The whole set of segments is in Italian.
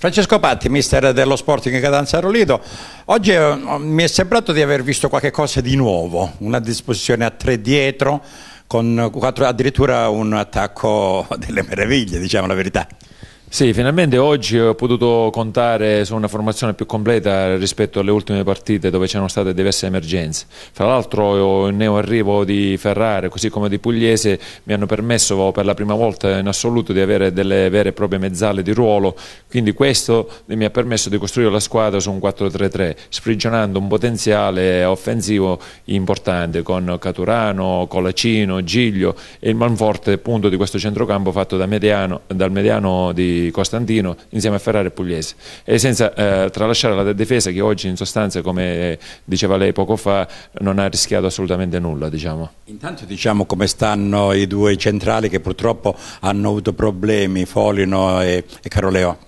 Francesco Patti, mister dello Sporting Catanzaro Lido. Oggi eh, mi è sembrato di aver visto qualcosa di nuovo, una disposizione a tre dietro, con quattro, addirittura un attacco delle meraviglie, diciamo la verità. Sì, finalmente oggi ho potuto contare su una formazione più completa rispetto alle ultime partite dove c'erano state diverse emergenze. Fra l'altro il neo arrivo di Ferrari così come di Pugliese mi hanno permesso per la prima volta in assoluto di avere delle vere e proprie mezzale di ruolo, quindi questo mi ha permesso di costruire la squadra su un 4-3-3, sprigionando un potenziale offensivo importante con Caturano, Colacino, Giglio e il manforte punto di questo centrocampo fatto da mediano, dal mediano di Costantino insieme a Ferrara e Pugliese e senza eh, tralasciare la difesa che oggi in sostanza come diceva lei poco fa non ha rischiato assolutamente nulla diciamo. Intanto diciamo come stanno i due centrali che purtroppo hanno avuto problemi Folino e, e Caroleo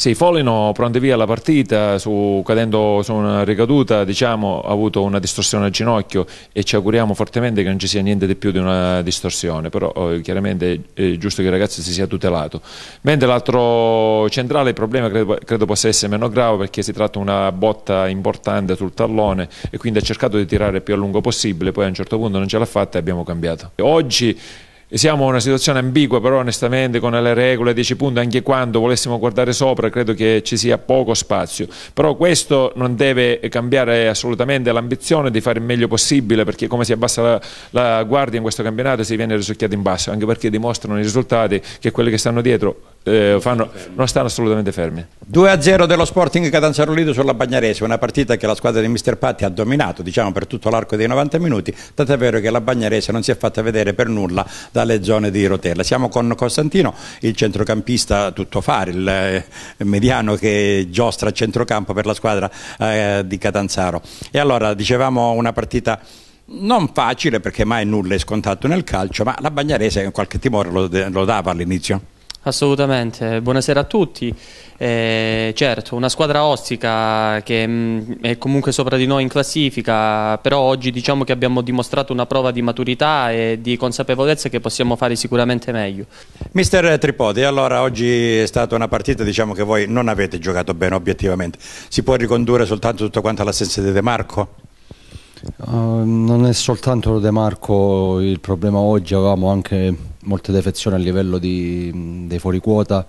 sì, Follino pronti via la partita, su, cadendo su una ricaduta diciamo, ha avuto una distorsione al ginocchio e ci auguriamo fortemente che non ci sia niente di più di una distorsione, però eh, chiaramente è giusto che il ragazzo si sia tutelato. Mentre l'altro centrale il problema credo, credo, possa essere meno grave perché si tratta di una botta importante sul tallone e quindi ha cercato di tirare più a lungo possibile, poi a un certo punto non ce l'ha fatta e abbiamo cambiato. Oggi siamo in una situazione ambigua, però onestamente con le regole 10 punti, anche quando volessimo guardare sopra, credo che ci sia poco spazio. Però questo non deve cambiare assolutamente l'ambizione di fare il meglio possibile, perché come si abbassa la, la guardia in questo campionato si viene risucchiato in basso, anche perché dimostrano i risultati che quelli che stanno dietro eh, fanno, non stanno assolutamente fermi. 2-0 dello Sporting Catanzaro Lido sulla Bagnarese, una partita che la squadra di Mister Patti ha dominato diciamo, per tutto l'arco dei 90 minuti, tanto è vero che la Bagnarese non si è fatta vedere per nulla dalle zone di rotella. Siamo con Costantino, il centrocampista tuttofare, il eh, mediano che giostra a centrocampo per la squadra eh, di Catanzaro. E allora dicevamo una partita non facile perché mai nulla è scontato nel calcio, ma la Bagnarese qualche timore lo, lo dava all'inizio. Assolutamente, buonasera a tutti. Eh, certo, una squadra ostica che mh, mm, è comunque sopra di noi in classifica, però oggi diciamo che abbiamo dimostrato una prova di maturità e di consapevolezza che possiamo fare sicuramente meglio. Mister Tripodi, allora oggi è stata una partita diciamo che voi non avete giocato bene obiettivamente, si può ricondurre soltanto tutto quanto all'assenza di De Marco? Uh, non è soltanto De Marco il problema oggi, avevamo anche molte defezioni a livello di, dei fuoriquota,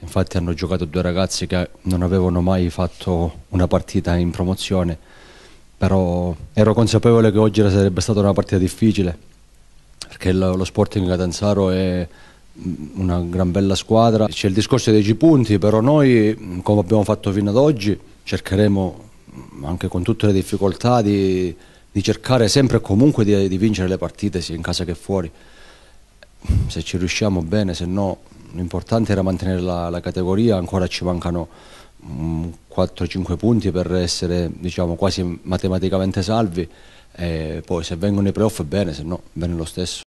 infatti hanno giocato due ragazzi che non avevano mai fatto una partita in promozione, però ero consapevole che oggi sarebbe stata una partita difficile, perché lo, lo Sporting Catanzaro è mm, una gran bella squadra, c'è il discorso dei 10 punti, però noi mm, come abbiamo fatto fino ad oggi cercheremo mm, anche con tutte le difficoltà di, di cercare sempre e comunque di, di vincere le partite sia in casa che fuori se ci riusciamo bene, se no l'importante era mantenere la, la categoria, ancora ci mancano 4-5 mm, punti per essere diciamo, quasi matematicamente salvi e poi se vengono i playoff bene, se no bene lo stesso.